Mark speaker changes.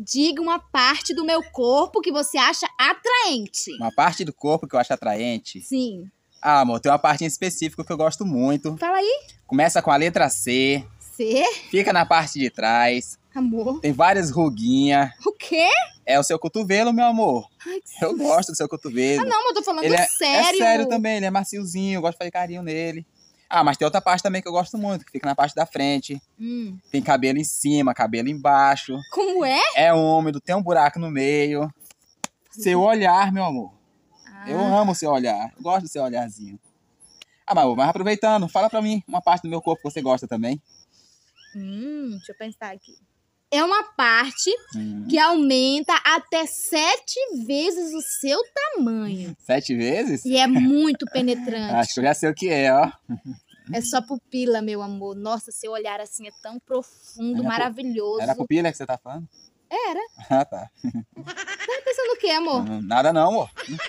Speaker 1: Diga uma parte do meu corpo que você acha atraente.
Speaker 2: Uma parte do corpo que eu acho atraente? Sim. Ah, amor, tem uma parte em específico que eu gosto muito. Fala aí. Começa com a letra C. C? Fica na parte de trás.
Speaker 1: Amor.
Speaker 3: Tem
Speaker 2: várias ruguinhas. O quê? É o seu cotovelo, meu amor. Ai, que eu gosto do seu cotovelo. Ah, não, mas eu tô falando ele é, sério. É sério também, ele é maciozinho, eu gosto de fazer carinho nele. Ah, mas tem outra parte também que eu gosto muito, que fica na parte da frente. Hum. Tem cabelo em cima, cabelo embaixo.
Speaker 3: Como é? É
Speaker 2: úmido, tem um buraco no meio. Seu olhar, meu amor. Ah. Eu amo seu olhar. Eu gosto do seu olharzinho. Ah, mas, mas aproveitando, fala pra mim uma parte do meu corpo que você gosta também.
Speaker 1: Hum, deixa eu pensar aqui é uma parte uhum. que aumenta até sete vezes o seu tamanho.
Speaker 4: Sete vezes? E
Speaker 1: é muito penetrante.
Speaker 4: Acho que eu já sei o que é, ó.
Speaker 1: É só pupila, meu amor. Nossa, seu olhar assim é tão profundo, era maravilhoso. Era a
Speaker 4: pupila que você tá falando?
Speaker 1: Era.
Speaker 2: Ah, tá. Tá
Speaker 1: pensando o quê, amor?
Speaker 2: Nada não, amor.